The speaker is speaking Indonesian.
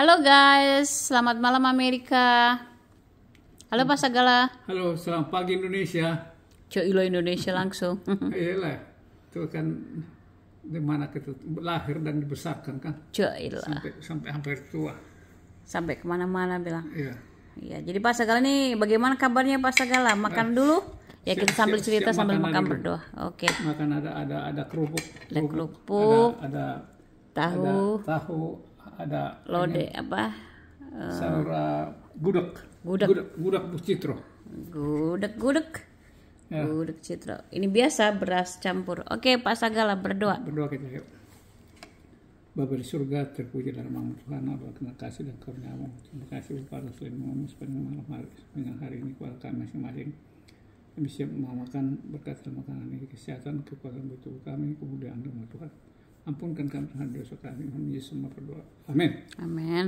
Halo guys, selamat malam Amerika. Halo Pak Sagala. Halo, selamat pagi Indonesia. ilo Indonesia langsung. Iya lah, itu kan di mana kita lahir dan dibesarkan kan. ilo. Sampai, sampai hampir tua. Sampai kemana-mana bilang. Iya. Iya, jadi Pak Sagala nih, bagaimana kabarnya Pak Sagala? Makan eh, dulu? Ya siap, kita sambil cerita siap, sambil makan dulu. berdoa. Oke. Okay. Makan ada ada ada kerupuk. Ada kerupuk. Ada, ada tahu. Ada tahu ada lode ini, apa? Uh, Saura gudeg. Gudeg. Gudeg, gudeg citro. Gudeg, gudeg. Ya. Gudeg citro. Ini biasa beras campur. Oke, Pak Sagala berdoa. Berdoa kita yuk. Bapak di surga, terpuji dan nama Tuhan, Allah terima kasih dan kurniamu. Terima kasih Bapak atas lindunganmu sepanjang malam hari, sepanjang hari ini kepada kami masing-masing. Kami siap memakan berkat dan makanan ini, kesehatan, kekuatan butuh kami, kemudian rumah Tuhan. Ampunkan kami dosa kami, kami semua berdoa. Amin. Amin.